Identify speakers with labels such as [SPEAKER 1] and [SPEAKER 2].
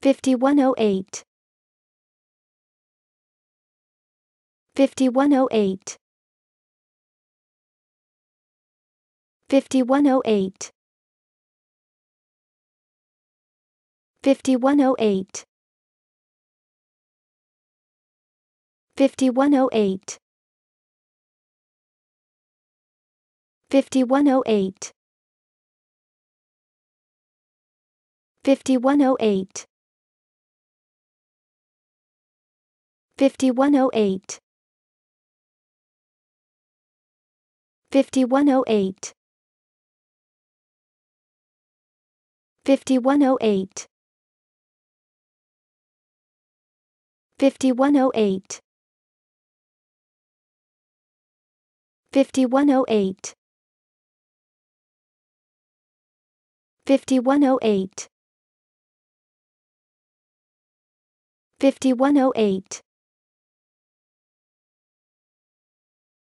[SPEAKER 1] 5108 5108 5108 5108 5108 5108 5108 5108 5108 5108 5108 5108 5108 5108